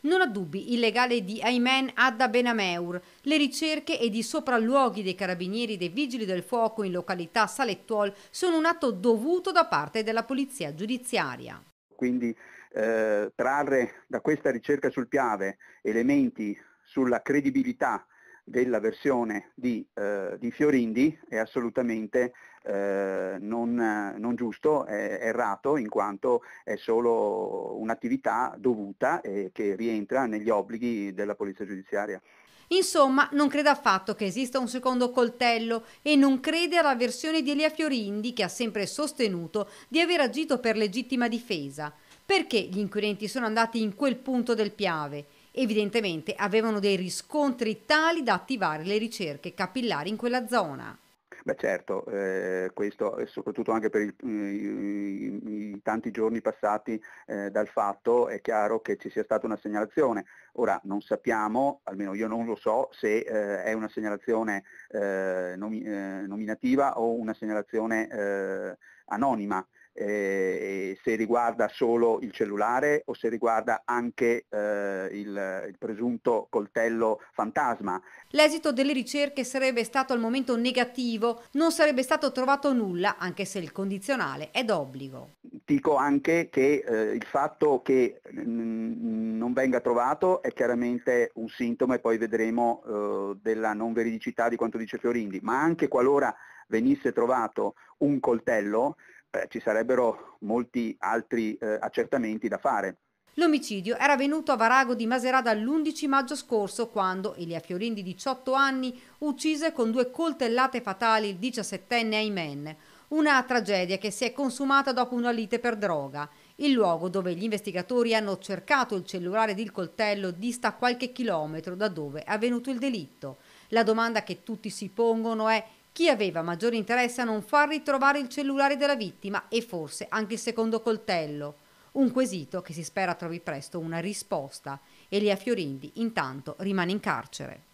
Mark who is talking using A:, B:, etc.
A: Non ha dubbi il legale di Aymen Adda Benameur. Le ricerche ed i sopralluoghi dei carabinieri e dei vigili del fuoco in località Salettuol sono un atto dovuto da parte della polizia giudiziaria.
B: Quindi eh, trarre da questa ricerca sul Piave elementi sulla credibilità della versione di, eh, di Fiorindi è assolutamente eh, non, non, giusto, è errato in quanto è solo un'attività dovuta e che rientra negli obblighi della polizia giudiziaria.
A: Insomma, non crede affatto che esista un secondo coltello e non crede alla versione di Elia Fiorindi che ha sempre sostenuto di aver agito per legittima difesa. Perché gli inquirenti sono andati in quel punto del Piave? Evidentemente avevano dei riscontri tali da attivare le ricerche capillari in quella zona.
B: Beh certo, eh, questo soprattutto anche per il, eh, i, i, i, tanti giorni passati eh, dal fatto è chiaro che ci sia stata una segnalazione. Ora non sappiamo, almeno io non lo so, se eh, è una segnalazione eh, nomi, eh, nominativa o una segnalazione anonima eh, se riguarda solo il cellulare o se riguarda anche eh, il, il, presunto coltello fantasma.
A: L'esito delle ricerche sarebbe stato al momento negativo, non sarebbe stato trovato nulla, anche se il condizionale è d'obbligo.
B: Dico anche che eh, il fatto che mm, non venga trovato è chiaramente un sintomo e poi vedremo eh, della non veridicità di quanto dice Fiorindi, ma anche qualora venisse trovato un coltello, eh, ci sarebbero molti altri eh, accertamenti da fare.
A: L'omicidio era avvenuto a Varago di Maserata l'11 maggio scorso quando Elia Fiorin di 18 anni uccise con due coltellate fatali il 17enne Aymen. Una tragedia che si è consumata dopo una lite per droga. Il luogo dove gli investigatori hanno cercato il cellulare del coltello dista qualche chilometro da dove è avvenuto il delitto. La domanda che tutti si pongono è chi aveva maggiore interesse a non far ritrovare il cellulare della vittima e forse anche il secondo coltello? Un quesito che si spera trovi presto una risposta. Elia Fiorindi intanto rimane in carcere.